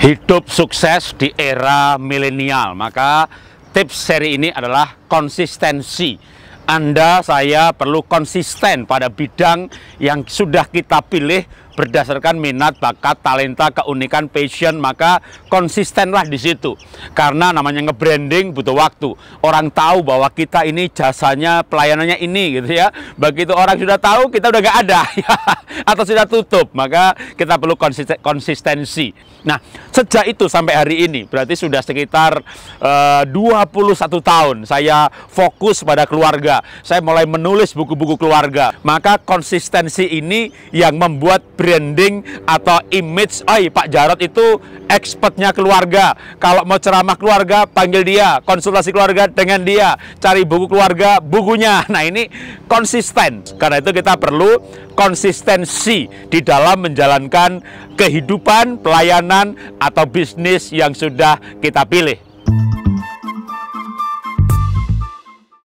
hidup sukses di era milenial. Maka tips seri ini adalah konsistensi. Anda, saya perlu konsisten pada bidang yang sudah kita pilih berdasarkan minat, bakat, talenta, keunikan, passion, maka konsistenlah di situ. Karena namanya nge-branding butuh waktu. Orang tahu bahwa kita ini jasanya, pelayanannya ini gitu ya. Begitu orang sudah tahu, kita udah gak ada atau sudah tutup, maka kita perlu konsistensi. Nah, sejak itu sampai hari ini, berarti sudah sekitar eh, uh, 21 tahun saya fokus pada keluarga. Saya mulai menulis buku-buku keluarga. Maka konsistensi ini yang membuat branding atau image oi Pak Jarot itu expertnya keluarga kalau mau ceramah keluarga panggil dia konsultasi keluarga dengan dia cari buku keluarga bukunya nah ini konsisten karena itu kita perlu konsistensi di dalam menjalankan kehidupan pelayanan atau bisnis yang sudah kita pilih